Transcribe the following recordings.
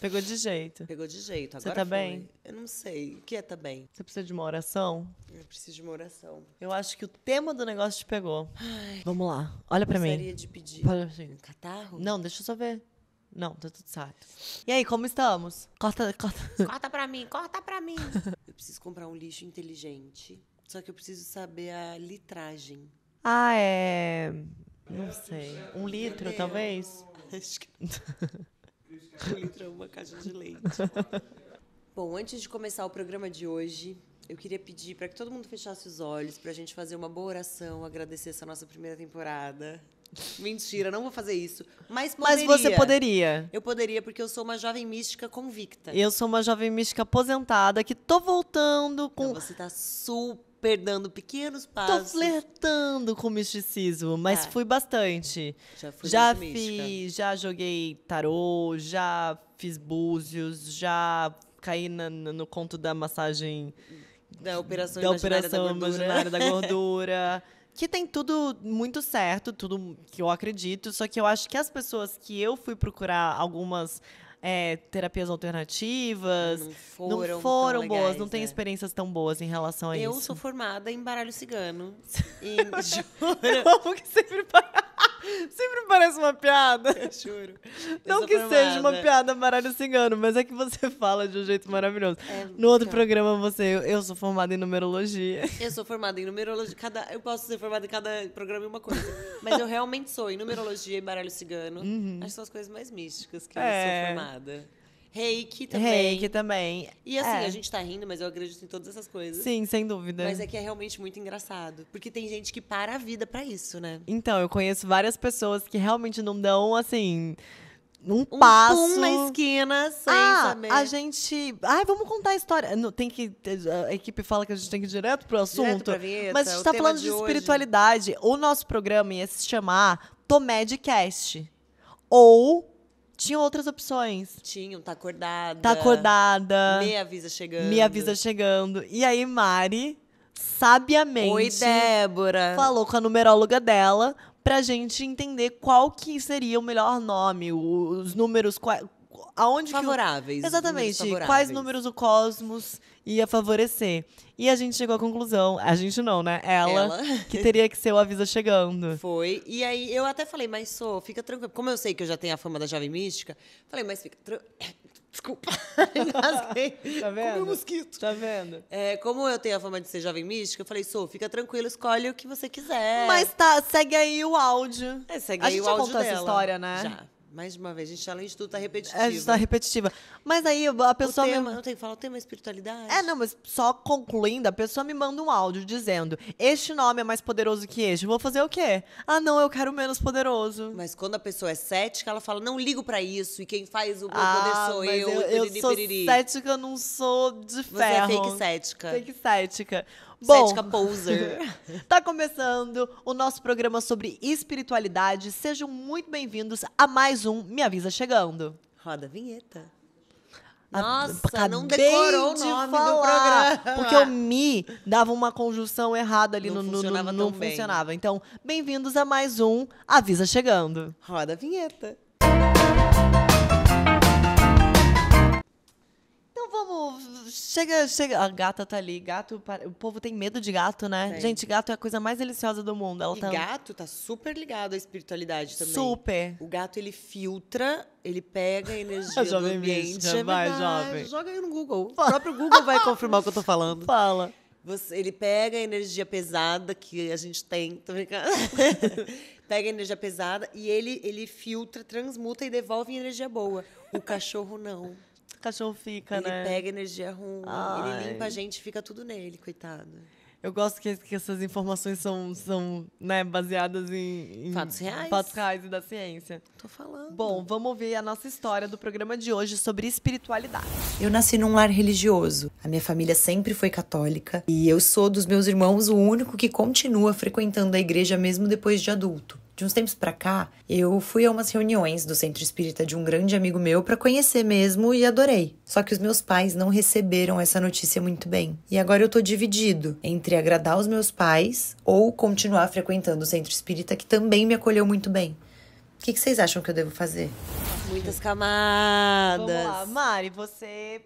Pegou de jeito. Pegou de jeito. Agora Você tá foi. bem? Eu não sei. O que é tá bem? Você precisa de uma oração? Eu preciso de uma oração. Eu acho que o tema do negócio te pegou. Ai, Vamos lá. Olha para mim. Gostaria de pedir um catarro? Não, deixa eu só ver. Não, tá tudo certo. E aí, como estamos? Corta, corta. Corta pra mim, corta pra mim. eu preciso comprar um lixo inteligente. Só que eu preciso saber a litragem. Ah, é. Não sei. Um litro, talvez? Acho que. Entrou uma caixa de leite. Bom, antes de começar o programa de hoje, eu queria pedir para que todo mundo fechasse os olhos, para a gente fazer uma boa oração, agradecer essa nossa primeira temporada. Mentira, não vou fazer isso. Mas poderia. Mas você poderia. Eu poderia, porque eu sou uma jovem mística convicta. Eu sou uma jovem mística aposentada que tô voltando com. você tá super perdendo pequenos passos. Tô flertando com o misticismo, mas é. fui bastante. Já fui Já fiz, mística. já joguei tarô, já fiz búzios, já caí na, no conto da massagem da operação, da imaginária, operação da imaginária da gordura. que tem tudo muito certo, tudo que eu acredito, só que eu acho que as pessoas que eu fui procurar algumas é, terapias alternativas. Não foram, não foram boas, legais, não tem é. experiências tão boas em relação a eu isso. Eu sou formada em baralho cigano. e juro. Como que sempre baralho? Sempre parece uma piada. Eu juro. Não que seja uma piada baralho cigano, mas é que você fala de um jeito maravilhoso. É, no outro cara. Tá. programa, você. Eu sou formada em numerologia. Eu sou formada em numerologia. Cada, eu posso ser formada em cada programa em uma coisa. mas eu realmente sou em numerologia e baralho cigano. Uhum. Acho que são as coisas mais místicas que é. eu sou formada. Reiki também. Reiki também. E assim, é. a gente tá rindo, mas eu acredito em todas essas coisas. Sim, sem dúvida. Mas é que é realmente muito engraçado. Porque tem gente que para a vida para isso, né? Então, eu conheço várias pessoas que realmente não dão, assim um, um passo. Um na esquina, sem ah, saber. A gente. Ai, vamos contar a história. Não, tem que. A equipe fala que a gente tem que ir direto pro assunto. Direto pra vinheta, mas a gente tá falando de, de espiritualidade. O nosso programa ia se chamar Tomé de Cast. Ou tinha outras opções. Tinham, tá acordada. Tá acordada. Me avisa chegando. Me avisa chegando. E aí, Mari, sabiamente. Oi, Débora. Falou com a numeróloga dela pra gente entender qual que seria o melhor nome, os números, aonde favoráveis. Que o... Exatamente. Favoráveis. Quais números o cosmos ia favorecer? E a gente chegou à conclusão, a gente não, né? Ela, Ela. que teria que ser o avisa chegando. Foi. E aí eu até falei, mas sou, fica tranquilo. Como eu sei que eu já tenho a fama da jovem mística, falei, mas fica tranquilo. Desculpa, engasguei. tá vendo? Comi um mosquito. Tá vendo? É, como eu tenho a fama de ser jovem mística, eu falei, Sou, fica tranquilo, escolhe o que você quiser. Mas tá, segue aí o áudio. É, segue a aí o áudio dela. A já contou essa história, né? Já mais uma vez, a gente, além tá de tudo, repetitivo. Tá repetitiva. A gente está né? repetitiva. Mas aí a pessoa. tema, me... Eu tenho que falar o tema é espiritualidade. É, não, mas só concluindo, a pessoa me manda um áudio dizendo: Este nome é mais poderoso que este. Vou fazer o quê? Ah, não, eu quero menos poderoso. Mas quando a pessoa é cética, ela fala: Não ligo para isso, e quem faz o meu ah, poder sou eu. Eu, eu sou cética, eu não sou de ferro. Você é fake cética. Fake cética. Bom, Cética Poser. tá começando o nosso programa sobre espiritualidade. Sejam muito bem-vindos a mais um Me Avisa Chegando. Roda a vinheta. Nossa, Acabei não decorou o nome falar, do programa. Porque o Mi dava uma conjunção errada ali não no... Funcionava no, no não bem. funcionava. Então, bem-vindos a mais um Avisa Chegando. Roda a vinheta. Música como. Chega, chega. A gata tá ali. Gato. O povo tem medo de gato, né? Sim. Gente, gato é a coisa mais deliciosa do mundo. Ela e tá... gato tá super ligado à espiritualidade também. Super. O gato, ele filtra, ele pega a energia do ambiente. Mística, é vai, jovem. Joga aí no Google. O próprio Google vai confirmar o que eu tô falando. Fala. Você, ele pega a energia pesada que a gente tem, tô brincando. pega a energia pesada e ele, ele filtra, transmuta e devolve em energia boa. O cachorro não cachorro fica, ele né? Ele pega energia ruim, Ai. ele limpa a gente, fica tudo nele, coitado. Eu gosto que, que essas informações são, são né, baseadas em, em, fatos reais. Fatos reais e da ciência. Tô falando. Bom, vamos ouvir a nossa história do programa de hoje sobre espiritualidade. Eu nasci num lar religioso. A minha família sempre foi católica e eu sou dos meus irmãos o único que continua frequentando a igreja mesmo depois de adulto. De uns tempos para cá, eu fui a umas reuniões do centro espírita de um grande amigo meu para conhecer mesmo e adorei. Só que os meus pais não receberam essa notícia muito bem. E agora eu tô dividido entre agradar os meus pais ou continuar frequentando o centro espírita que também me acolheu muito bem. O que, que vocês acham que eu devo fazer? Muitas camadas. Vamos lá, Mari, você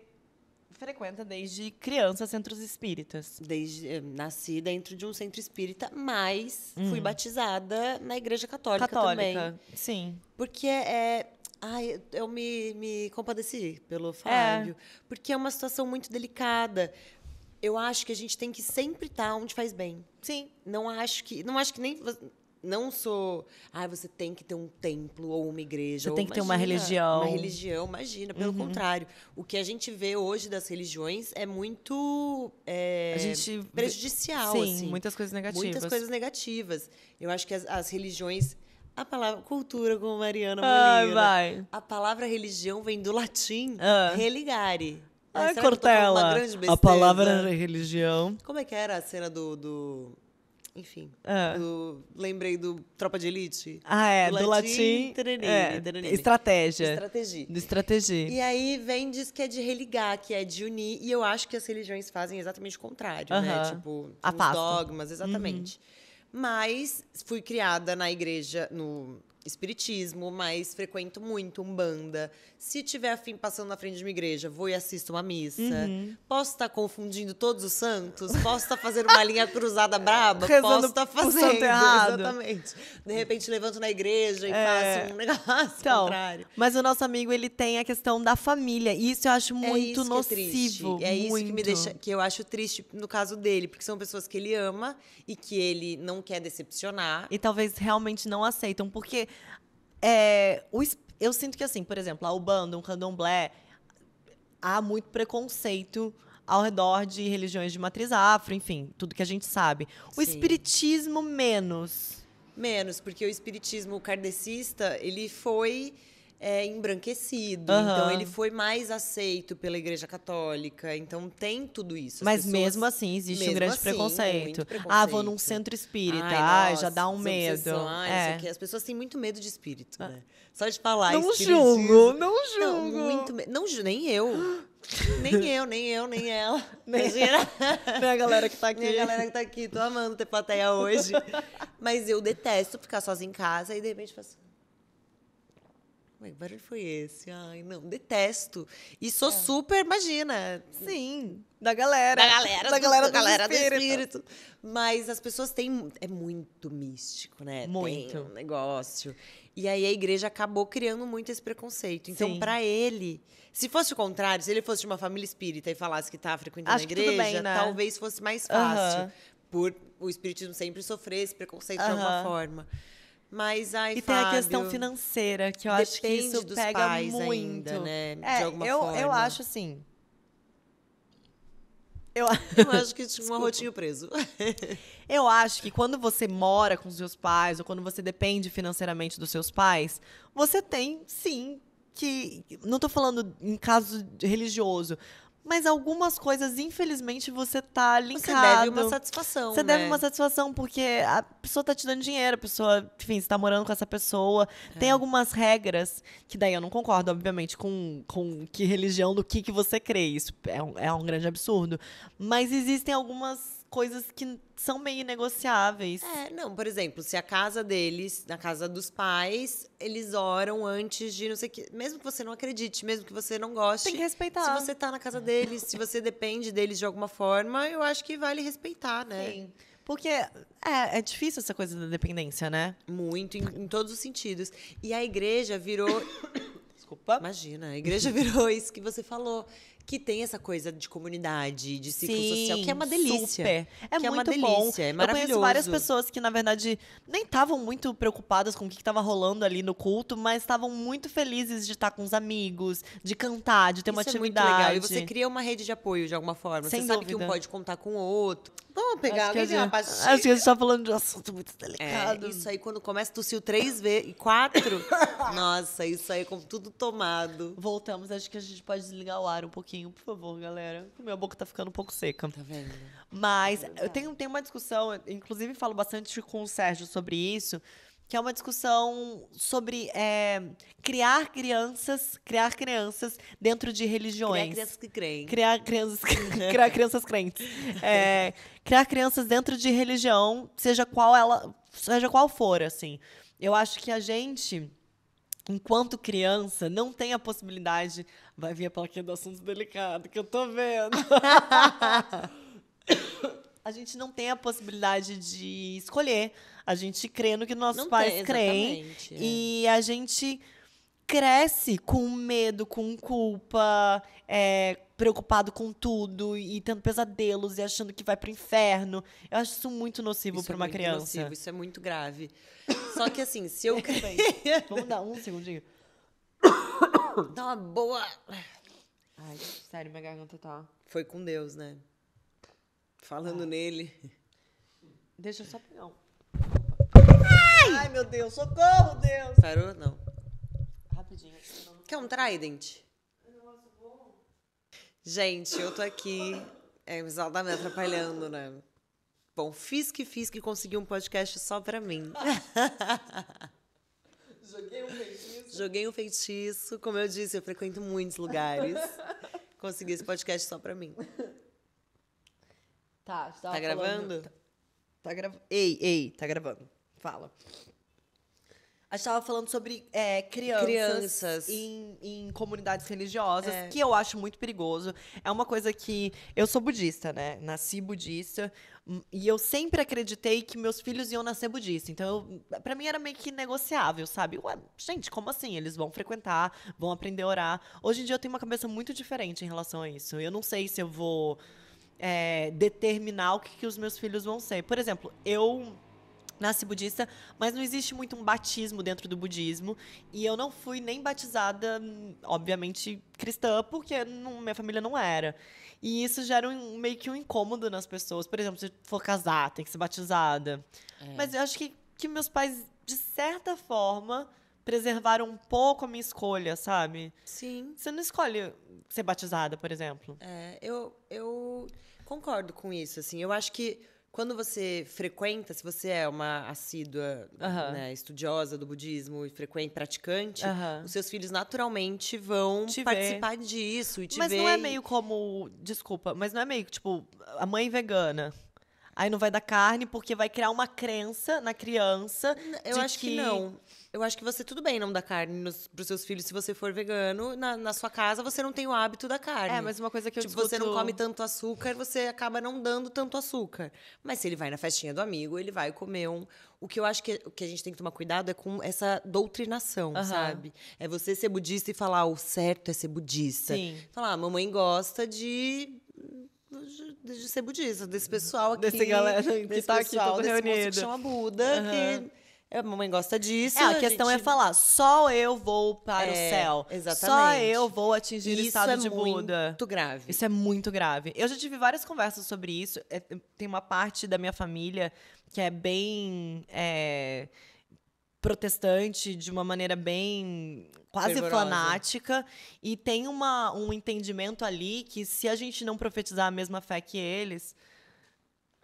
frequenta desde criança centros espíritas. Desde eh, nasci dentro de um centro espírita, mas hum. fui batizada na igreja católica, católica também. Sim. Porque é, é Ai, eu me, me compadeci pelo Fábio. É. Porque é uma situação muito delicada. Eu acho que a gente tem que sempre estar tá onde faz bem. Sim. Não acho que. Não acho que nem não sou. Ah, você tem que ter um templo ou uma igreja. Você ou, tem que imagina, ter uma religião. Uma religião, imagina. Pelo uhum. contrário. O que a gente vê hoje das religiões é muito é, gente, prejudicial. Sim, assim. muitas coisas negativas. Muitas coisas negativas. Eu acho que as, as religiões. A palavra cultura, como Mariana Ai, ah, vai. A palavra religião vem do latim ah. religare. Ai, ah, Cortella. A palavra religião. Como é que era a cena do, do enfim. Ah. Do, lembrei do Tropa de Elite. Ah, é. Do, do latim. latim tararine, é, Estratégia. Estratégia. Do estratégia. E aí vem, diz que é de religar, que é de unir. E eu acho que as religiões fazem exatamente o contrário, uh -huh. né? Tipo, os dogmas, exatamente. Uhum. Mas fui criada na igreja, no espiritismo, mas frequento muito umbanda. Se tiver afim passando na frente de uma igreja, vou e assisto uma missa. Uhum. Posso estar confundindo todos os santos? Posso estar fazendo uma linha cruzada braba? Rezando Posso estar fazendo exatamente. De repente levanto na igreja e é. faço um negócio então, contrário. Mas o nosso amigo ele tem a questão da família e isso eu acho muito é nocivo. É, é muito. isso que é é me deixa que eu acho triste no caso dele, porque são pessoas que ele ama e que ele não quer decepcionar. E talvez realmente não aceitam, porque é, o, eu sinto que, assim, por exemplo, a Ubanda, um candomblé, há muito preconceito ao redor de religiões de matriz afro, enfim, tudo que a gente sabe. O Sim. espiritismo menos. Menos, porque o espiritismo kardecista, ele foi é, embranquecido. Uhum. Então ele foi mais aceito pela Igreja Católica. Então tem tudo isso. As Mas pessoas, mesmo assim existe mesmo um grande assim, preconceito. preconceito. Ah, vou num centro espírita. Ai, nossa, já dá um medo. É. As pessoas têm muito medo de espírito, ah. né? Só de falar Não julgo, não julgo. Não, muito me... não, nem eu. nem eu, nem eu, nem ela. Nem, nem a galera que tá aqui. Nem a galera que tá aqui. Tô amando ter plateia hoje. Mas eu detesto ficar sozinha em casa e de repente faço. Assim. Ué, que barulho foi esse? Ai, não, detesto. E sou é. super, imagina. Sim, da galera. Da galera, da do, galera, do, galera do espírito. do espírito. Mas as pessoas têm. É muito místico, né? Muito. Tem um negócio. E aí a igreja acabou criando muito esse preconceito. Então, para ele, se fosse o contrário, se ele fosse de uma família espírita e falasse que tá frequentando Acho a igreja, bem, né? talvez fosse mais fácil. Uh -huh. Por o espiritismo sempre sofrer esse preconceito uh -huh. de alguma forma. Mas aí E Fábio, tem a questão financeira, que eu acho que isso pega muito. Ainda, né? De é, alguma eu, forma. Eu acho assim. Eu, eu acho que tinha um arrotinho preso. eu acho que quando você mora com os seus pais, ou quando você depende financeiramente dos seus pais, você tem, sim, que. Não estou falando em caso religioso, mas algumas coisas, infelizmente, você tá linkado. Você deve uma satisfação. Você né? deve uma satisfação, porque a pessoa tá te dando dinheiro, a pessoa, enfim, você tá morando com essa pessoa. É. Tem algumas regras, que daí eu não concordo, obviamente, com, com que religião, do que, que você crê. Isso é um, é um grande absurdo. Mas existem algumas coisas que são meio negociáveis. É, não, por exemplo, se a casa deles, na casa dos pais, eles oram antes de não sei que. Mesmo que você não acredite, mesmo que você não goste. Tem que respeitar. Se você tá na casa deles, se você depende deles de alguma forma, eu acho que vale respeitar, né? Sim. Porque é, é difícil essa coisa da dependência, né? Muito, em, em todos os sentidos. E a igreja virou. Desculpa. Imagina, a igreja virou isso que você falou que tem essa coisa de comunidade, de ciclo Sim, social, que é uma delícia. Super. É que muito é uma delícia, bom. É maravilhoso. Eu conheço várias pessoas que, na verdade, nem estavam muito preocupadas com o que estava rolando ali no culto, mas estavam muito felizes de estar tá com os amigos, de cantar, de ter Isso uma atividade. É muito legal. E você cria uma rede de apoio de alguma forma. Sem você sabe que um pode contar com o outro. Vamos pegar alguém, gente, que a gente está falando de um assunto muito é, delicado. É, isso aí, quando começa, tossiu três v e quatro. Nossa, isso aí é com tudo tomado. Voltamos, acho que a gente pode desligar o ar um pouquinho, por favor, galera. Minha boca tá ficando um pouco seca. Tá vendo? Mas é eu tenho, tenho uma discussão, inclusive falo bastante com o Sérgio sobre isso que é uma discussão sobre é, criar crianças, criar crianças dentro de religiões. Criar crianças que creem. Criar crianças, criar crianças crentes. É, criar crianças dentro de religião, seja qual ela, seja qual for, assim. Eu acho que a gente enquanto criança, não tem a possibilidade. Vai vir a plaquinha do assunto delicado, que eu tô vendo. a gente não tem a possibilidade de escolher a gente crê no que nossos não pais tem, creem. É. E a gente cresce com medo, com culpa, é, preocupado com tudo e tendo pesadelos e achando que vai pro inferno. Eu acho isso muito nocivo para é uma é muito criança. Nocivo, isso é muito grave. Só que assim, se eu. Vamos dar um segundinho. Dá uma boa. Ai, sério, minha garganta tá. Foi com Deus, né? Falando ah. nele. Deixa eu só pegar um. Ai! Ai, meu Deus, socorro, Deus! Parou? Não. Rapidinho. Quer um Trident? Gente, eu tô aqui. É, o Zal tá me atrapalhando, né? Bom, fiz que fiz que consegui um podcast só pra mim. Joguei um feitiço. Joguei um feitiço. Como eu disse, eu frequento muitos lugares. Consegui esse podcast só pra mim. Tá, tá gravando? tá gravando. Ei, ei, tá gravando fala. A gente tava falando sobre é, crianças, crianças. Em, em, comunidades religiosas, é. que eu acho muito perigoso. É uma coisa que. Eu sou budista, né? Nasci budista. Hum, e eu sempre acreditei que meus filhos iam nascer budista. Então, para pra mim era meio que negociável, sabe? Ué, gente, como assim? Eles vão frequentar, vão aprender a orar. Hoje em dia eu tenho uma cabeça muito diferente em relação a isso. Eu não sei se eu vou. É, determinar o que, que os meus filhos vão ser. Por exemplo, eu nasci budista, mas não existe muito um batismo dentro do budismo. E eu não fui nem batizada, obviamente, cristã, porque não, minha família não era. E isso gera um, meio que um incômodo nas pessoas. Por exemplo, se for casar, tem que ser batizada. É. Mas eu acho que, que meus pais, de certa forma, preservaram um pouco a minha escolha, sabe? Sim. Você não escolhe ser batizada, por exemplo. É, eu, eu concordo com isso, assim. Eu acho que quando você frequenta, se você é uma assídua uhum. né, estudiosa do budismo e frequente, praticante, uhum. os seus filhos naturalmente vão te participar ver. disso e te Mas ver não é meio como, desculpa, mas não é meio tipo a mãe vegana. Aí não vai dar carne porque vai criar uma crença na criança. Eu acho que, que não eu acho que você tudo bem não dar carne para os seus filhos se você for vegano. Na, na, sua casa você não tem o hábito da carne. É, mas uma coisa que eu tipo, discuto... você não come tanto açúcar, você acaba não dando tanto açúcar. Mas se ele vai na festinha do amigo, ele vai comer um. O que eu acho que, o que a gente tem que tomar cuidado é com essa doutrinação, uhum. sabe? É você ser budista e falar ah, o certo é ser budista. Sim. Falar, a ah, mamãe gosta de de ser budista, desse uhum. pessoal aqui. Desse galera que desse tá pessoal, aqui todo reunido. que chama Buda, uhum. que é, a mamãe gosta disso. É, a questão é gente... é falar, só eu vou para é, o céu. Exatamente. Só eu vou atingir isso o estado é de Buda. Muito grave. Isso é muito grave. Eu já tive várias conversas sobre isso. É, tem uma parte da minha família que é bem protestante de uma maneira bem quase Fervorosa. fanática e tem uma, um entendimento ali que se a gente não profetizar a mesma fé que eles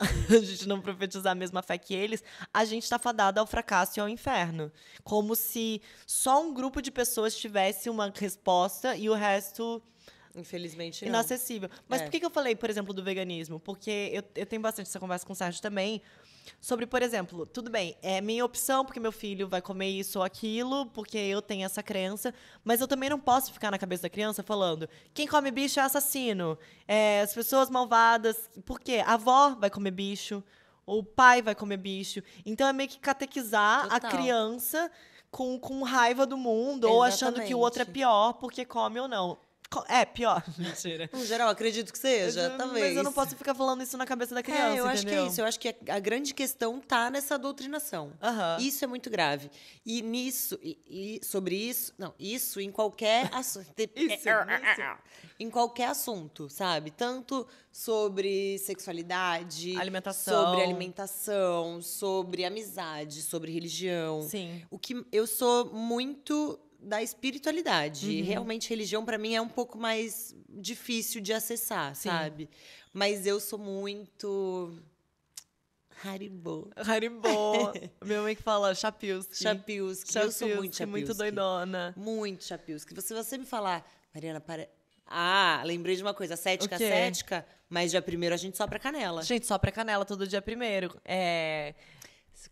a gente não profetizar a mesma fé que eles, a gente está fadado ao fracasso e ao inferno. Como se só um grupo de pessoas tivesse uma resposta e o resto. Infelizmente não. Inacessível. Mas é. por que, que eu falei, por exemplo, do veganismo? Porque eu, eu tenho bastante essa conversa com o Sérgio também sobre, por exemplo, tudo bem, é minha opção porque meu filho vai comer isso ou aquilo, porque eu tenho essa crença, mas eu também não posso ficar na cabeça da criança falando quem come bicho é assassino, é, as pessoas malvadas, porque a avó vai comer bicho, o pai vai comer bicho. Então é meio que catequizar Total. a criança com, com raiva do mundo Exatamente. ou achando que o outro é pior porque come ou não. É, pior. Mentira. No geral, acredito que seja, eu, talvez. Mas eu não posso ficar falando isso na cabeça da é, criança, é, eu entendeu? acho que é isso. Eu acho que a, a grande questão tá nessa doutrinação. Uhum. Isso é muito grave. E nisso, e, e sobre isso... Não, isso em qualquer assunto. isso, é, é, Em qualquer assunto, sabe? Tanto sobre sexualidade... Alimentação. Sobre alimentação, sobre amizade, sobre religião. Sim. O que eu sou muito da espiritualidade. Uhum. Realmente, religião para mim é um pouco mais difícil de acessar, Sim. sabe? Mas eu sou muito. Haribo. Haribo. Minha mãe que fala Chapilski. Chapilski. Eu sou muito sou Muito doidona. Muito Chapilski. Se você me falar, Mariana, para. Ah, lembrei de uma coisa. Cética, cética, mas dia primeiro a gente sopra canela. Gente, sopra canela todo dia primeiro. É.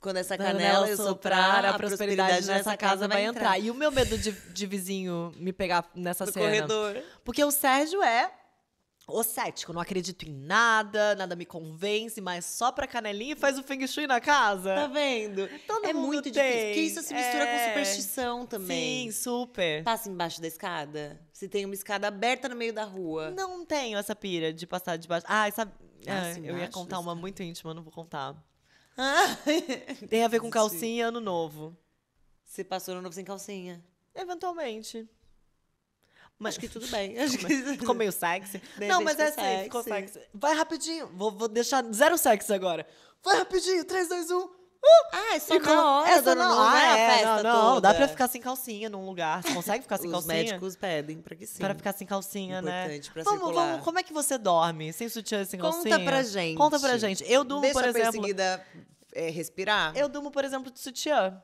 Quando essa canela eu soprar, a, a prosperidade, nessa casa vai entrar. entrar. E o meu medo de, de vizinho me pegar nessa Do cena. corredor. Porque o Sérgio é o cético, não acredito em nada, nada me convence, mas só pra canelinha faz o feng shui na casa. Tá vendo? Todo é muito tem. difícil. Porque isso se mistura é. com superstição também. Sim, super. Passa embaixo da escada? Se tem uma escada aberta no meio da rua. Não tenho essa pira de passar debaixo. Ah, essa. Ah, eu ia contar uma muito íntima, não vou contar tem a ver com calcinha Sim. ano novo. Você passou ano novo sem calcinha? Eventualmente. Mas acho que tudo bem. Acho que... Ficou meio sexy. Não, mas é assim, ficou sexy. Vai rapidinho. Vou, vou deixar zero sexy agora. Vai rapidinho. 3, 2, 1 ah, é só e na como... hora, é só na é hora. Não, é, festa não, não, dá pra ficar sem calcinha num lugar. Você consegue ficar sem calcinha? Os médicos pedem pra que sim. Pra ficar sem calcinha, né? Importante né? Pra vamos, circular. vamos, como é que você dorme? Sem sutiã, sem Conta calcinha? Conta pra gente. Conta pra gente. Eu durmo, Deixa por exemplo... Deixa é, respirar? Eu durmo, por exemplo, de sutiã.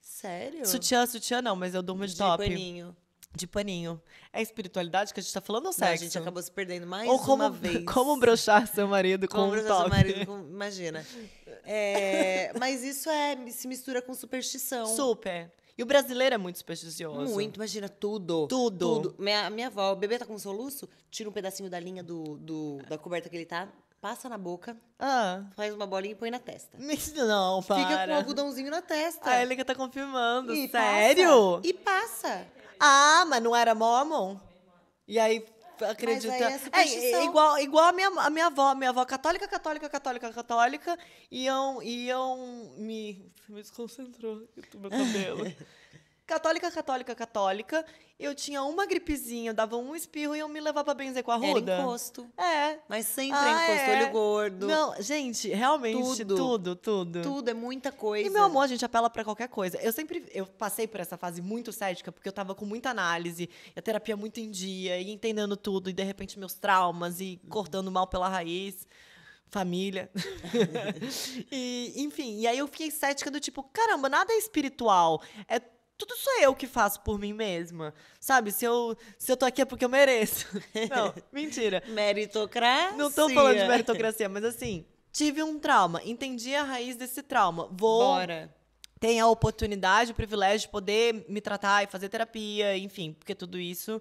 Sério? Sutiã, sutiã não, mas eu durmo de, de top. Paninho. De paninho. É espiritualidade que a gente tá falando ou sexo? Não, a gente acabou se perdendo mais ou como, uma vez. Como brochar seu marido com como um brochar seu marido com... Imagina. É, mas isso é se mistura com superstição. Super. E o brasileiro é muito supersticioso. Muito, imagina tudo. Tudo. tudo. Minha, minha avó, o bebê tá com soluço, tira um pedacinho da linha do, do da coberta que ele tá, passa na boca, ah. faz uma bolinha e põe na testa. Não, para. Fica com um algodãozinho na testa. A ah, Elica tá confirmando, e sério? Passa. E passa. Ah, mas não era mormon? E aí acredita. É, é, igual igual a minha, a minha avó, minha avó católica, católica, católica, católica, iam iam me me desconcentrou meu cabelo. católica, católica, católica. Eu tinha uma gripezinha, eu dava um espirro e eu me levava pra benzer com a ruda. Era encosto. É. Mas sempre ah, encosto, é. olho gordo. Não, gente, realmente, tudo. tudo, tudo. Tudo, é muita coisa. E, meu amor, a gente apela para qualquer coisa. Eu sempre, eu passei por essa fase muito cética, porque eu tava com muita análise, a terapia muito em dia, e entendendo tudo, e de repente meus traumas, e uhum. cortando mal pela raiz família. e, enfim, e aí eu fiquei cética do tipo, caramba, nada é espiritual. É tudo sou eu que faço por mim mesma. Sabe? Se eu, se eu tô aqui é porque eu mereço. Não, mentira. Meritocracia. Não tô falando de meritocracia, mas assim, tive um trauma, entendi a raiz desse trauma. Vou. Bora. Tem a oportunidade, o privilégio de poder me tratar e fazer terapia, enfim, porque tudo isso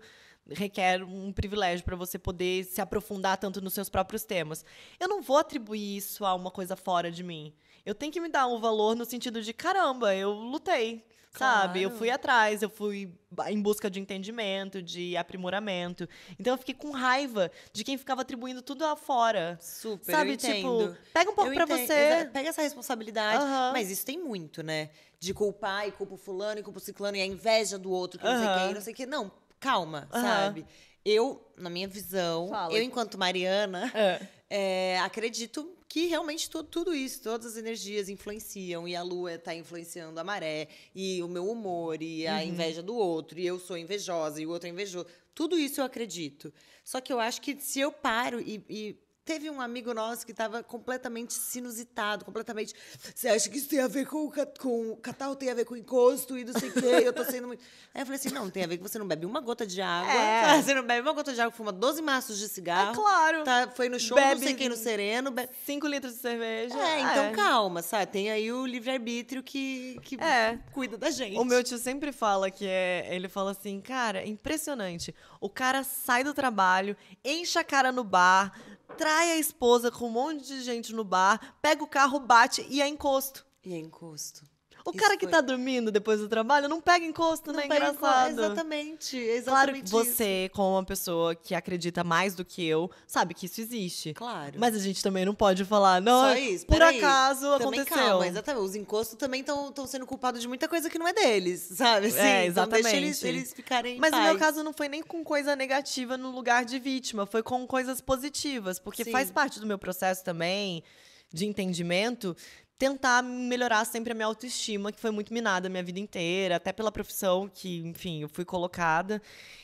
requer um privilégio para você poder se aprofundar tanto nos seus próprios temas. Eu não vou atribuir isso a uma coisa fora de mim. Eu tenho que me dar um valor no sentido de caramba, eu lutei. Claro. Sabe? Eu fui atrás, eu fui em busca de entendimento, de aprimoramento. Então eu fiquei com raiva de quem ficava atribuindo tudo fora Super, sabe? Tipo, pega um pouco para pra você. Exa pega essa responsabilidade. Mas isso tem muito, né? De culpar e culpa fulano e culpa ciclano e a inveja do outro, que não sei quem, não sei o que. Não, calma, sabe? Eu, na minha visão, Fala. eu enquanto Mariana, É, é acredito que realmente tudo, tudo isso, todas as energias influenciam, e a lua está influenciando a maré, e o meu humor, e a uhum. inveja do outro, e eu sou invejosa, e o outro é invejoso. Tudo isso eu acredito. Só que eu acho que se eu paro e, e Teve um amigo nosso que estava completamente sinusitado, completamente. Você acha que isso tem a ver com, com o catarro, tem a ver com encosto e não sei o quê, eu tô sendo muito. Aí eu falei assim: não, tem a ver que você não bebe uma gota de água. É. Você não bebe uma gota de água, fuma 12 maços de cigarro. É claro. Tá, foi no show, bebe não sei quem no Sereno. 5 bebe... litros de cerveja. É, então é. calma, sabe? Tem aí o livre-arbítrio que, que é. cuida da gente. O meu tio sempre fala que é. Ele fala assim: cara, impressionante. O cara sai do trabalho, enche a cara no bar trai a esposa com um monte de gente no bar, pega o carro, bate e é encosto. E é encosto. O Isso cara que tá foi. tá dormindo depois do trabalho não pega encosto, não né? Pega Engraçado. exatamente, exatamente. Claro, você, como uma pessoa que acredita mais do que eu, sabe que isso existe. Claro. Mas a gente também não pode falar, não, Só é, isso, por acaso também aconteceu. Calma, exatamente. Os encostos também estão sendo culpados de muita coisa que não é deles, sabe? É, assim, é, exatamente. Então deixa eles, eles ficarem. Mas paz. no meu caso não foi nem com coisa negativa no lugar de vítima, foi com coisas positivas, porque Sim. faz parte do meu processo também de entendimento tentar melhorar sempre a minha autoestima, que foi muito minada a minha vida inteira, até pela profissão que, enfim, eu fui colocada.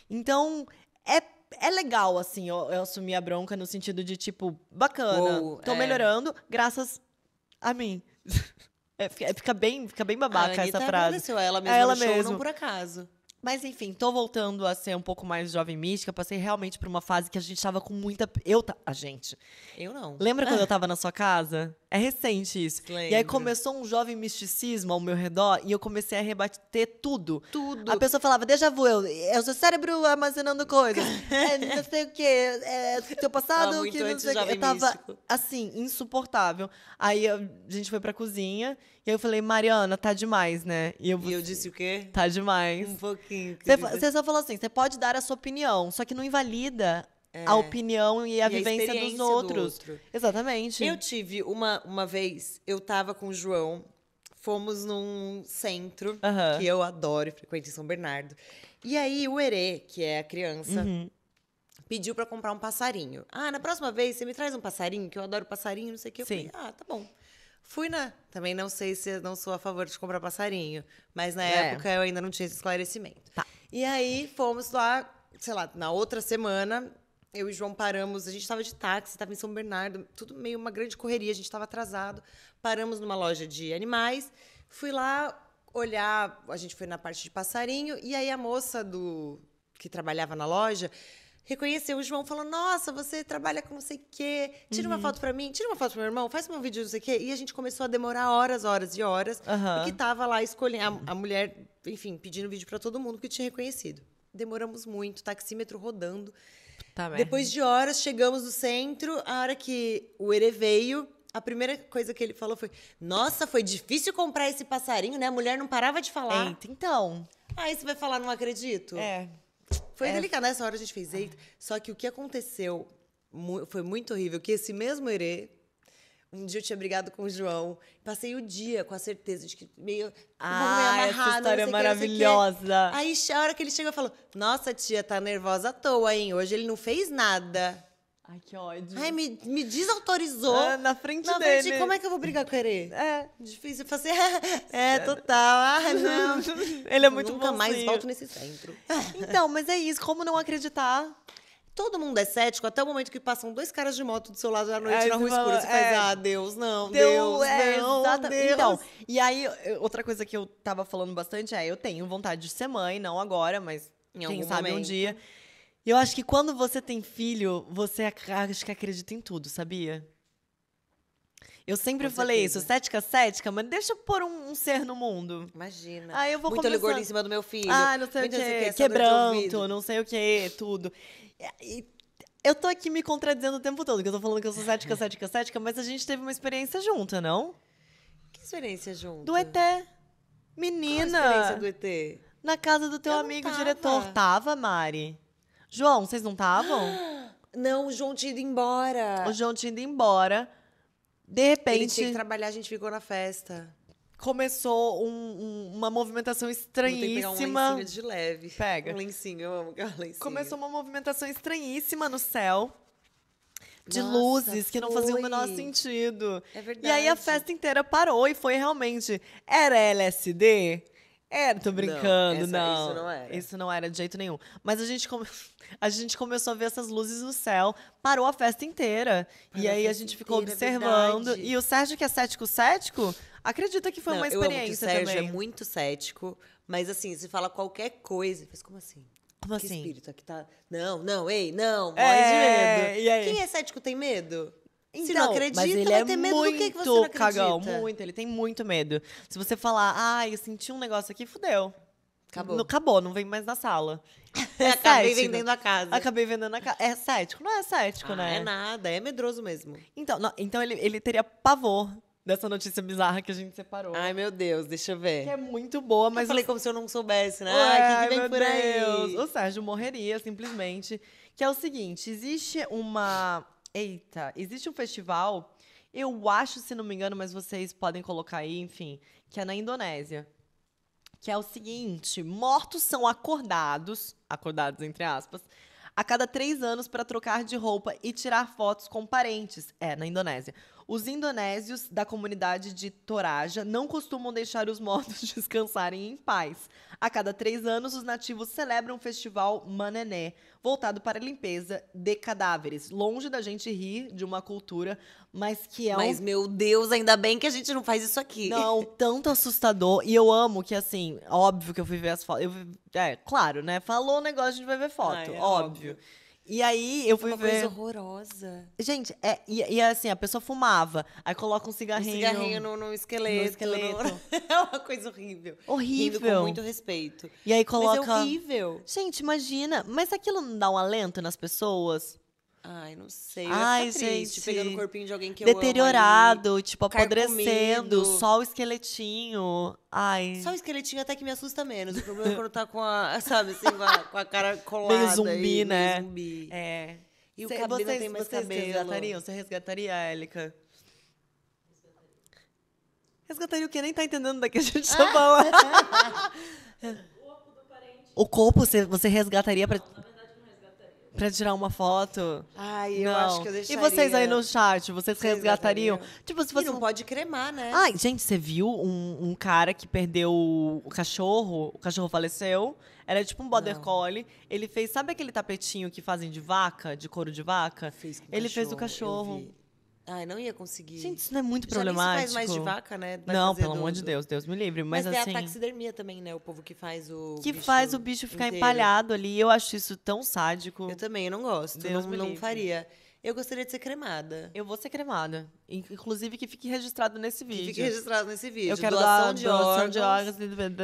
Então, é é legal, assim, eu, eu assumir a bronca no sentido de, tipo, bacana, Uou, tô é. melhorando graças a mim. É, é, fica, bem, fica bem babaca essa frase. ela é mesma, é ela mesma. Show, não por acaso. Mas enfim, tô voltando a ser um pouco mais jovem mística. Passei realmente por uma fase que a gente tava com muita. Eu. Ta... A gente. Eu não. Lembra quando eu tava na sua casa? É recente isso. E aí começou um jovem misticismo ao meu redor e eu comecei a rebater tudo. Tudo. A pessoa falava, deixa vu, eu, é o seu cérebro armazenando coisas. é, não sei o quê, é teu é passado, ah, que não sei o quê. Eu tava, místico. assim, insuportável. Aí a gente foi pra cozinha e eu falei, Mariana, tá demais, né? E eu, e eu disse o quê? Tá demais. Um pouquinho. Você só falou assim, você pode dar a sua opinião, só que não invalida é. a opinião e a e vivência a dos outros. Outro. Exatamente. Eu tive uma, uma vez, eu tava com o João, fomos num centro que eu adoro, frequento em São Bernardo. E aí o Herê, que é a criança, uhum. pediu para comprar um passarinho. Ah, na próxima vez você me traz um passarinho, que eu adoro passarinho, não sei o que. Eu Sim. falei, ah, tá bom. Fui na. Também não sei se não sou a favor de comprar passarinho, mas na é. época eu ainda não tinha esse esclarecimento. Tá. E aí fomos lá, sei lá, na outra semana, eu e João paramos, a gente estava de táxi, estava em São Bernardo, tudo meio uma grande correria, a gente estava atrasado. Paramos numa loja de animais, fui lá olhar, a gente foi na parte de passarinho, e aí a moça do que trabalhava na loja reconheceu o João, falou: Nossa, você trabalha com não sei o quê, tira uhum. uma foto para mim, tira uma foto o meu irmão, faz um vídeo não sei o quê. E a gente começou a demorar horas, horas e horas, uhum. porque estava lá escolhendo, a, a mulher, enfim, pedindo vídeo para todo mundo que tinha reconhecido. Demoramos muito, taxímetro rodando. Tá Depois de horas, chegamos no centro. A hora que o Ere veio, a primeira coisa que ele falou foi: Nossa, foi difícil comprar esse passarinho, né? A mulher não parava de falar. Eita, então. Aí você vai falar, não acredito? É. Foi é. delicado. Nessa hora a gente fez eita. Só que o que aconteceu foi muito horrível, que esse mesmo Ere um dia eu tinha brigado com o João. Passei o dia com a certeza de que meio. Ah, meio essa história é maravilhosa. Aí a hora que ele chegou, falou: Nossa, tia, tá nervosa à toa, hein? Hoje ele não fez nada. Ai, que ódio. Ai, me, me desautorizou. Ah, na frente na dele. Frente, como é que eu vou brigar com ele? É. Difícil. Eu falei assim, é, total. Ah, não. ele é muito Nunca bonzinho. mais volto nesse centro. Então, mas é isso. Como não acreditar Todo mundo é cético até o momento que passam dois caras de moto do seu lado à noite aí na rua fala, escura. Você é, faz, ah, Deus, não, Deus, Deus é, não, Deus. Então, e aí, outra coisa que eu tava falando bastante é, eu tenho vontade de ser mãe, não agora, mas em quem sabe momento. um dia. e Eu acho que quando você tem filho, você acho que acredita em tudo, sabia? Eu sempre Com falei certeza. isso, cética, cética, mas deixa eu pôr um, um ser no mundo. Imagina. Aí eu vou Muito olho gordo em cima do meu filho. Ah, não sei Muito o quê, quebranto, não sei o quê, tudo. E, eu tô aqui me contradizendo o tempo todo, que eu tô falando que eu sou cética, cética, cética, mas a gente teve uma experiência junta, não? Que experiência junta? Do ET. Menina. Qual a experiência do ET? Na casa do teu eu amigo tava. diretor. Tava, Mari? João, vocês não estavam? Não, o João tinha ido embora. O João tinha ido embora. De repente. Ele tinha que trabalhar, a gente ficou na festa. Começou um- um- uma movimentação estranhíssima. ter que pegar um lencinho de leve. Pega. Um lencinho, eu amo lencinho. Começou uma movimentação estranhíssima no céu. De Nossa, luzes que não faziam o menor sentido. É verdade. E aí a festa inteira parou e foi realmente. Era LSD? É, tô brincando, não. Essa, não. Isso não era. Isso não era de jeito nenhum. Mas a gente, come... a gente começou a ver essas luzes no céu, parou a festa inteira. Parou e aí a, a gente ficou inteira, é observando. Verdade. E o Sérgio, que é cético cético, acredita que foi não, uma experiência eu amo que o Sérgio é também. é muito cético, mas assim, se fala qualquer coisa, faz como assim? Como que assim? espírito aqui tá. Não, não, ei, não, morre é, de medo. Quem é cético tem medo? Então, se não então, acredita, mas ele vai é ter medo muito do que, que você não acredita. cagão, muito. Ele tem muito medo. Se você falar, ah, eu senti um negócio aqui, fudeu. Acabou. Não, acabou, não vem mais na sala. É acabei cético. vendendo a casa. Acabei vendendo a casa. É cético? Não é cético, ah, né? É nada, é medroso mesmo. Então, não, então ele, ele teria pavor dessa notícia bizarra que a gente separou. Ai, meu Deus, deixa eu ver. Que é muito boa, mas. Eu falei como se eu não soubesse, né? Ai, Ai que, que vem por Deus. aí? O Sérgio morreria, simplesmente. Que é o seguinte: existe uma Eita, existe um festival, eu acho, se não me engano, mas vocês podem colocar aí, enfim, que é na Indonésia. Que é o seguinte: mortos são acordados, acordados entre aspas, a cada três anos para trocar de roupa e tirar fotos com parentes. É, na Indonésia. Os indonésios da comunidade de Toraja não costumam deixar os mortos descansarem em paz. A cada três anos, os nativos celebram o festival Manené, voltado para a limpeza de cadáveres. Longe da gente rir de uma cultura, mas que é Mas, um... meu Deus, ainda bem que a gente não faz isso aqui. Não, tanto assustador. E eu amo que, assim, óbvio que eu fui ver as fotos. Eu... É, claro, né? Falou o negócio, a gente vai ver foto. Ai, é óbvio. óbvio. E aí eu fui Uma ver. Uma coisa horrorosa. Gente, é, e, e, assim, a pessoa fumava. Aí coloca um cigarrinho. Um cigarrinho no, no esqueleto. No esqueleto. é uma coisa horrível. Horrível. Indo com muito respeito. E aí coloca. Mas é horrível. Gente, imagina. Mas aquilo não dá um alento nas pessoas? Ai, não sei. Ai, gente. pegando o corpinho de alguém que Deteriorado, eu amo, tipo, apodrecendo, só o esqueletinho. Ai. Só o esqueletinho até que me assusta menos. O problema é quando tá com a, sabe, assim, com a, com a cara colada. Meio zumbi, né? Meio zumbi. É. E Cê, o cabelo vocês, tem mais vocês cabelo. Resgatariam? Você resgataria, Élica? Resgataria o que? Nem tá entendendo daqui a gente tá ah. falando. o corpo do parente. O corpo você, você resgataria pra. Não, não Pra tirar uma foto? Ai, eu acho que eu deixaria. E vocês aí no chat, vocês Sim, resgatariam? Tipo, se você. E não pode cremar, né? Ai, gente, você viu um, um cara que perdeu o cachorro? O cachorro faleceu. Era tipo um border não. collie. Ele fez, sabe aquele tapetinho que fazem de vaca, de couro de vaca? Fez com Ele cachorro, fez o cachorro. Ai, não ia conseguir. Gente, isso não é muito Já problemático. Nem se faz mais de vaca, né? Vai não, pelo amor de Deus, Deus me livre. Mas, mas assim, é a assim- taxidermia também, né? O povo que faz o. Que faz o bicho ficar inteiro. empalhado ali. Eu acho isso tão sádico. Eu também, eu não gosto. Deus não, me não faria. Eu gostaria de ser cremada. Eu vou ser cremada. Inclusive que fique registrado nesse vídeo. Que fique registrado nesse vídeo. Eu quero doação dar, de órgãos. Doação de órgãos.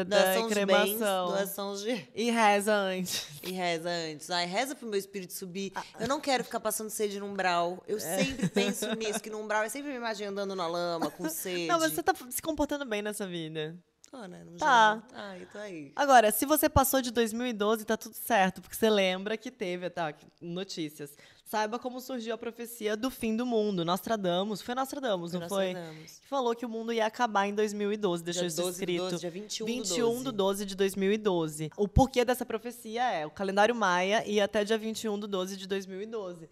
Doação de cremação. Bens, doação de... E reza antes. E reza antes. Ai, reza pro meu espírito subir. Ah. Eu não quero ficar passando sede no umbral. Eu é. sempre penso nisso, que no umbral eu é sempre me imagino andando na lama, com sede. Não, mas você tá se comportando bem nessa vida. Ah, né, tá. Tô, né? tá. Ah, então aí. Agora, se você passou de 2012, tá tudo certo, porque você lembra que teve tá, notícias. Saiba como surgiu a profecia do fim do mundo. Nostradamus, foi Nostradamus, não foi Nostradamus. Que falou que o mundo ia acabar em 2012, deixou dia isso 12 escrito. Do 12, dia 21, 21 do 12. 12 de 2012. O porquê dessa profecia é, o calendário maia ia até dia 21 do 12 de 2012.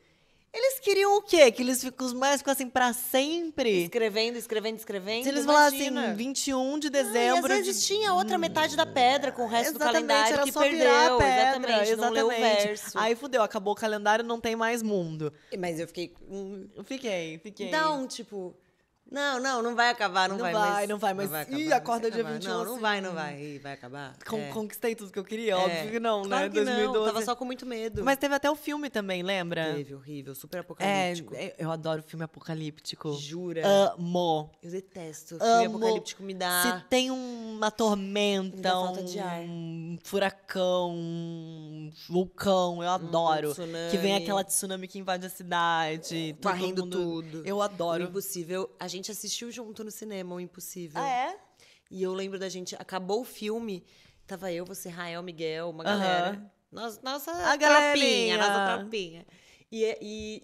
Eles queriam o quê? Que eles ficassem os mais ficassem pra sempre? Escrevendo, escrevendo, escrevendo. Se eles falassem 21 de dezembro. Ah, às vezes de... tinha outra metade da pedra com o resto exatamente, do calendário era que só perdeu. Virar a pedra, exatamente, exatamente. não leu o verso. Aí fudeu, acabou o calendário, não tem mais mundo. Mas eu fiquei. Fiquei, fiquei. Então, tipo, não, não, não vai acabar, não, não vai. Não vai, não vai, mas. Não vai ih, acorda dia 21. Não, não assim, vai, não vai. Né? Ih, vai acabar. Con é. Conquistei tudo que eu queria, é. óbvio que não, né? claro né? Que 2012. Não, tava só com muito medo. Mas teve até o filme também, lembra? Teve, horrível, super apocalíptico. É, eu adoro filme apocalíptico. Jura? Amo. Eu detesto. Filme Amo. apocalíptico me dá. Se tem uma tormenta, um furacão, um vulcão, eu adoro. Um que vem aquela tsunami que invade a cidade. Varrendo mundo... tudo. Eu adoro. O impossível, a gente assistiu junto no cinema O Impossível. Ah, é? E eu lembro da gente. Acabou o filme. Tava eu, você, Rael, Miguel, uma galera. Nossa, nossa a tropinha, galerinha. nossa tropinha. E, e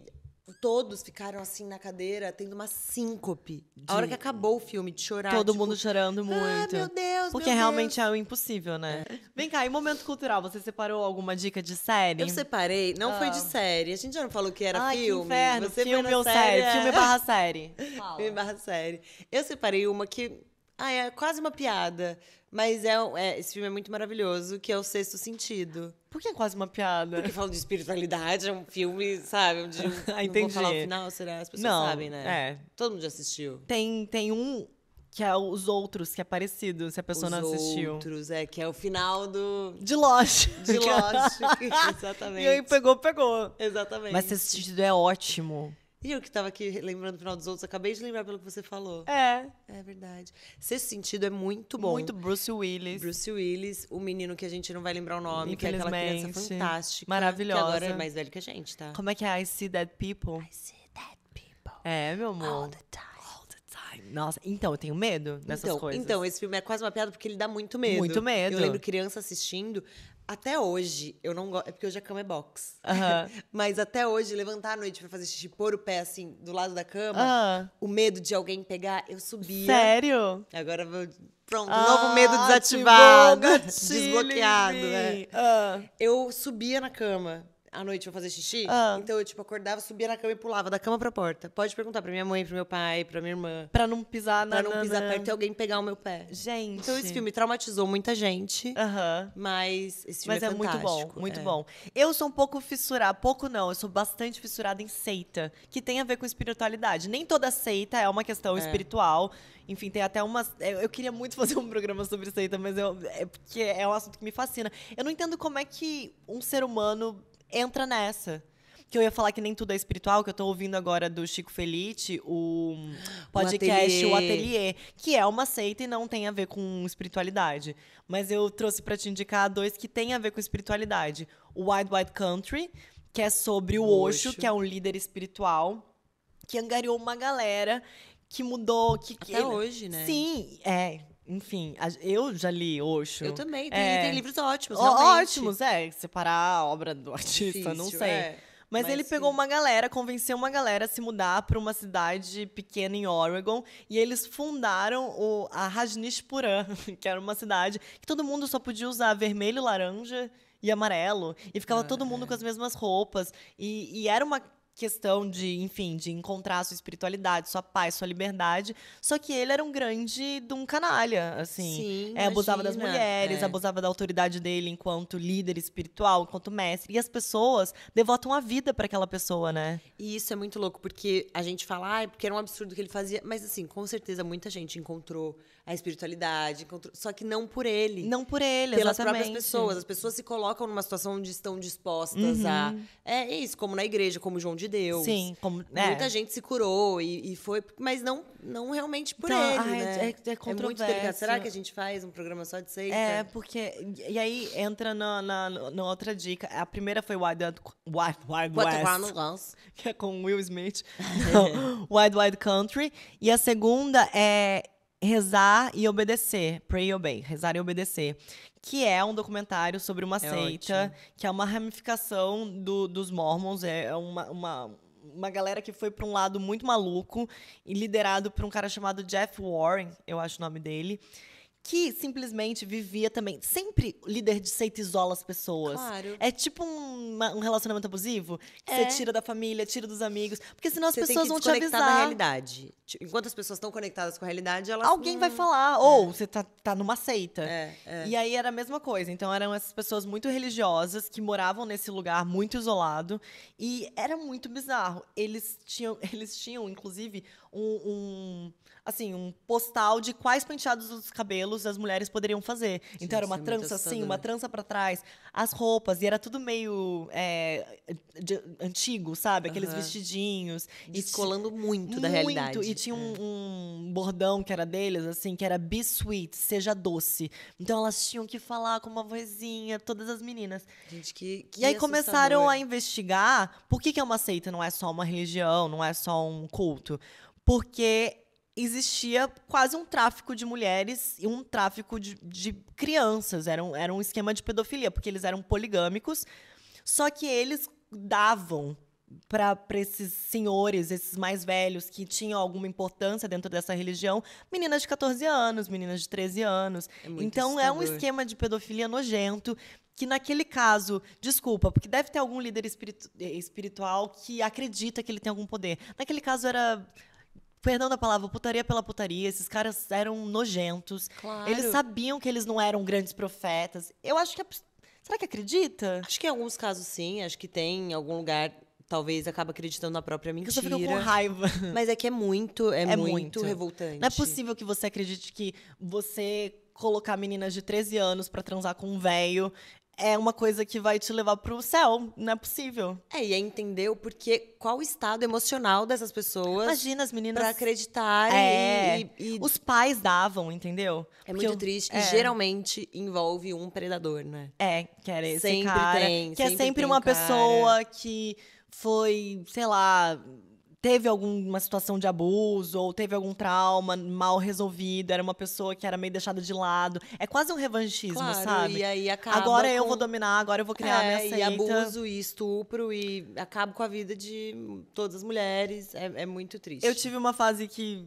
todos ficaram assim na cadeira, tendo uma síncope. De... A hora que acabou o filme, de chorar. Todo tipo, mundo chorando ah, muito. Ah, meu Deus, Porque meu realmente Deus. é o impossível, né? É. Vem cá, e momento cultural, você separou alguma dica de série? Eu separei, não ah. foi de ah. série. A gente já não falou que era filme. Que inferno, você filme ou série? série. Filme é. barra série. Fala. Filme barra série. Eu separei uma que. Ah, é quase uma piada. Mas é, é, esse filme é muito maravilhoso, que é o Sexto Sentido. Por que é quase uma piada? Porque falam de espiritualidade, é um filme, sabe? Onde ah, entendi. não vou falar o final, será? As pessoas não, sabem, né? É. Todo mundo já assistiu. Tem, tem um que é Os Outros, que é parecido, se a pessoa os não assistiu. Os Outros, é, que é o final do... De Lost. De Lost, exatamente. E aí pegou, pegou. Exatamente. Mas esse assistido é ótimo. E eu que tava aqui lembrando o final dos outros, acabei de lembrar pelo que você falou. É. É verdade. Sexto Sentido é muito bom. Muito Bruce Willis. Bruce Willis, o menino que a gente não vai lembrar o nome, que é aquela criança fantástica. Maravilhosa. Que agora é mais velho que a gente, tá? Como é que é? I See Dead People. I See Dead People. É, meu amor. All the time. All the time. Nossa, então, eu tenho medo dessas então, coisas. Então, esse filme é quase uma piada porque ele dá muito medo. Muito medo. Eu lembro criança assistindo, até hoje, eu não gosto. É porque hoje a cama é box. Uhum. Mas até hoje, levantar à noite pra fazer xixi, pôr o pé assim do lado da cama, o medo de alguém pegar, eu subia. Sério? Agora vou. Pronto, ah, novo medo desativado. desbloqueado, né? Uhum. Eu subia na cama à noite eu fazer xixi, ah. então eu, tipo, acordava, subia na cama e pulava da cama pra porta. Pode perguntar pra minha mãe, pro meu pai, pra minha irmã. Pra não pisar na. Pra não pisar perto e alguém pegar o meu pé. Gente. Então esse filme traumatizou muita gente. Aham. Mas esse filme mas é, é muito bom, muito é. bom. Eu sou um pouco fissurada, pouco não, eu sou bastante fissurada em seita, que tem a ver com espiritualidade. Nem toda seita é uma questão é. espiritual. Enfim, tem até umas. É, eu queria muito fazer um programa sobre seita, mas eu. É porque é um assunto que me fascina. Eu não entendo como é que um ser humano entra nessa que eu ia falar que nem tudo é espiritual, que eu tô ouvindo agora do Chico Felite, o podcast o ateliê. o que é uma seita e não tem a ver com espiritualidade. Mas eu trouxe para te indicar dois que tem a ver com espiritualidade. O Wide Wide Country, que é sobre o Osho, Oxo. que é um líder espiritual, que angariou uma galera que mudou, que Até que... hoje, né? Sim, é, enfim, eu já li Oxo. Eu também, tem, é. tem livros ótimos, realmente. Ótimos, é. Separar a obra do artista, Difícil, não sei. É. Mas, Mas, ele sim. pegou uma galera, convenceu uma galera a se mudar para uma cidade pequena em Oregon. E eles fundaram o, a Rajnishpuram, que era uma cidade que todo mundo só podia usar vermelho, laranja e amarelo. E ficava ah, todo mundo é. com as mesmas roupas. E, e, era uma questão de, enfim, de encontrar sua espiritualidade, sua paz, sua liberdade. Só que ele era um grande de um canalha, assim. Sim, é, abusava das mulheres, é. abusava da autoridade dele enquanto líder espiritual, enquanto mestre. E as pessoas devotam a vida para aquela pessoa, né? E isso é muito louco, porque a gente fala, ah, porque era um absurdo que ele fazia. Mas, assim, com certeza muita gente encontrou a espiritualidade, só que não por ele. Não por ele, Pelas exatamente. próprias pessoas. As pessoas se colocam numa situação onde estão dispostas uhum. a. É, é isso, como na igreja, como João de Deus. Sim, como. Né? É. Muita gente se curou e, e, foi. Mas não, não realmente por então, ele. Ai, ah, é, né? é, é, é muito delicado. Será que a gente faz um programa só de seita? É, porque. E aí entra na, na, na outra dica. A primeira foi Wild, Wild Wild West. West. Que é com Will Smith. Wild Wild Country. E a segunda é Rezar e Obedecer, Pray e Obey, Rezar e Obedecer, que é um documentário sobre uma é seita, ótimo. que é uma ramificação do, dos mormons, é, é uma, uma, uma galera que foi para um lado muito maluco, e liderado por um cara chamado Jeff Warren, eu acho o nome dele, que simplesmente vivia também. Sempre líder de seita isola as pessoas. Claro. É tipo um, uma, um relacionamento abusivo que é. você tira da família, tira dos amigos. Porque senão as você pessoas vão te avisar. da realidade. Enquanto as pessoas estão conectadas com a realidade, elas. Alguém hum, vai falar, é. ou você tá, tá numa seita. É, é, e aí era a mesma coisa. Então eram essas pessoas muito religiosas que moravam nesse lugar muito isolado. E era muito bizarro. Eles tinham, eles tinham inclusive, um, um assim, um postal de quais penteados dos cabelos as mulheres poderiam fazer. então era uma é trança assim, uma trança para trás, as roupas, e era tudo meio é, de, antigo, sabe? Aqueles vestidinhos. Descolando muito, muito da realidade. E tinha um, é. um, bordão que era deles, assim, que era be sweet, seja doce. Então elas tinham que falar com uma vozinha, todas as meninas. Gente, que, que e aí assustador. começaram a investigar por que, que é uma seita, não é só uma religião, não é só um culto. Porque existia quase um tráfico de mulheres e um tráfico de, de crianças. Era um, era um esquema de pedofilia, porque eles eram poligâmicos, só que eles davam para esses senhores, esses mais velhos que tinham alguma importância dentro dessa religião, meninas de 14 anos, meninas de 13 anos. É então é um esquema de pedofilia nojento que naquele caso, desculpa, porque deve ter algum líder espiritu eh, espiritual que acredita que ele tem algum poder. Naquele caso era Perdão da palavra, putaria pela putaria, esses caras eram nojentos. Claro. Eles sabiam que eles não eram grandes profetas. Eu acho que. A... É será que acredita? Acho que em alguns casos sim, acho que tem em algum lugar talvez acaba acreditando na própria mentira. Você fica com raiva. Mas é que é muito, é, é muito, revoltante. Não é possível que você acredite que você colocar meninas de 13 anos para transar com um velho é uma coisa que vai te levar pro céu. Não é possível. É, e é entender o porquê, qual o estado emocional dessas pessoas. Imagina as meninas. Pra acreditar. É, e, e, Os pais davam, entendeu? É Porque muito eu... triste. É. E geralmente envolve um predador, né? É, que era esse sempre cara. Tem, que sempre é sempre uma pessoa que foi, sei lá teve alguma situação de abuso ou teve algum trauma mal resolvido, era uma pessoa que era meio deixada de lado. É quase um revanchismo, claro, sabe? E aí acaba agora com... eu vou dominar, agora eu vou criar é, minha seita. E abuso e estupro e acabo com a vida de todas as mulheres. É, é muito triste. Eu tive uma fase que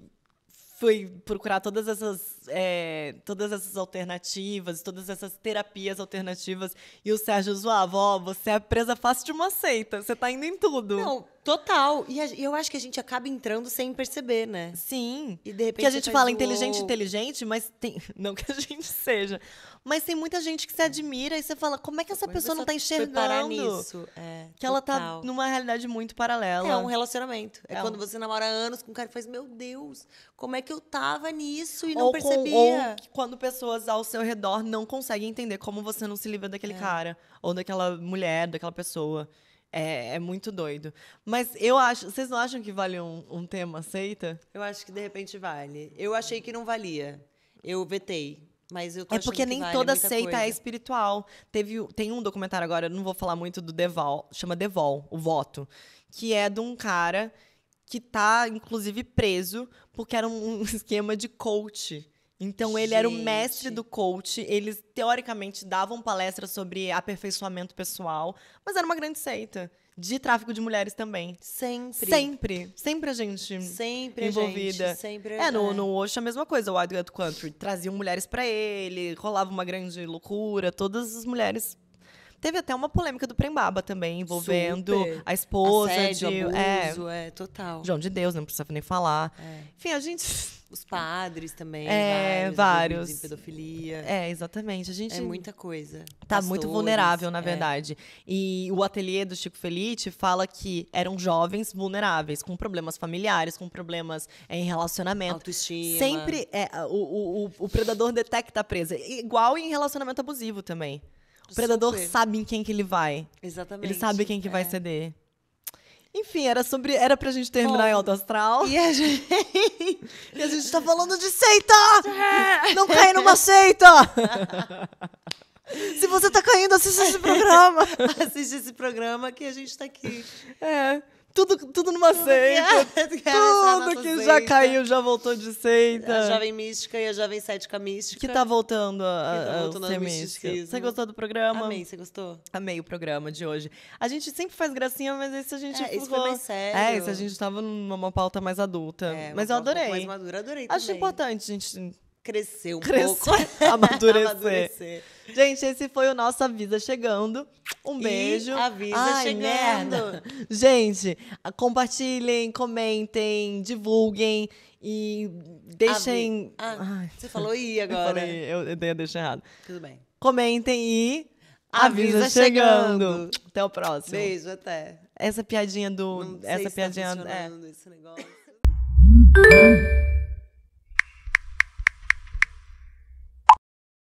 fui procurar todas essas, é, todas essas alternativas, todas essas terapias alternativas. E o Sérgio zoava, ó, oh, você é presa fácil de uma seita, você tá indo em tudo. Não, total. E a, eu acho que a gente acaba entrando sem perceber, né? Sim. E de repente. Que a gente fala inteligente, inteligente, mas tem. Não que a gente seja. Mas tem muita gente que se é. admira e você fala, como é que essa como pessoa não tá enxergando? isso? É, que total. ela tá numa realidade muito paralela. É um relacionamento. É, é quando um... você namora anos com um cara e faz, meu Deus, como é que eu tava nisso e ou não percebia? Com, ou quando pessoas ao seu redor não conseguem entender como você não se livra daquele é. cara, ou daquela mulher, daquela pessoa. É, é, muito doido. Mas eu acho. Vocês não acham que vale um, um tema aceita? Eu acho que de repente vale. Eu achei que não valia. Eu vetei. Mas eu tô É porque nem vale toda seita é coisa. é espiritual. Teve, tem um documentário agora, não vou falar muito do Deval, chama Deval, o voto, que é de um cara que tá inclusive preso porque era um esquema de coach. Então Gente. ele era o mestre do coach, eles teoricamente davam palestras sobre aperfeiçoamento pessoal, mas era uma grande seita de tráfico de mulheres também. Sempre. Sempre. Sempre a gente sempre envolvida. Gente, sempre. É, no, é. no a mesma coisa. O Wild Country traziam mulheres para ele, rolava uma grande loucura. Todas as mulheres Teve até uma polêmica do Prembaba também, envolvendo Super. a esposa. Assédio, de, é. abuso, é, é, total. João de Deus, não precisa nem falar. É. Enfim, a gente os padres também, é, vários, vários. em pedofilia. É, exatamente. A gente É muita coisa. Tá Pastores, muito vulnerável, na é. verdade. É. E o ateliê do Chico Felite fala que eram jovens vulneráveis, com problemas familiares, com problemas é, em relacionamento. Autoestima. Sempre é, o, o, o predador detecta a presa. Igual em relacionamento abusivo também. O predador Super. sabe em quem que ele vai. Exatamente. Ele sabe quem que é. vai ceder. Enfim, era sobre. Era pra gente terminar Bom, em alto astral. E a gente. e a gente tá falando de seita! Não cai numa seita! Se você tá caindo, assiste esse programa. assiste esse programa que a gente tá aqui. É. Tudo, tudo numa seita. tudo é que já caiu já voltou de seita. A jovem mística e a jovem cética mística. Que tá voltando a, tá voltando a ser mística. Você gostou do programa? Amei, você gostou? Amei o programa de hoje. A gente sempre faz gracinha, mas esse a gente... É, esse foi mais sério. É, esse a gente tava numa pauta mais adulta. É, mas eu adorei. Mais madura, adorei Acho também. importante a gente crescer um crescer, pouco. Amadurecer. amadurecer. Gente, esse foi o nosso Avisa Chegando. Um beijo. E avisa Ai, Chegando. Merda. Gente, compartilhem, comentem, divulguem e deixem. Ah, você falou I agora. Eu, falei, eu, eu dei a deixa errado. Tudo bem. Comentem e. Avisa, avisa chegando. chegando. Até o próximo. Beijo, até. Essa piadinha do. Não essa tá piadinha. Tá é. esse negócio.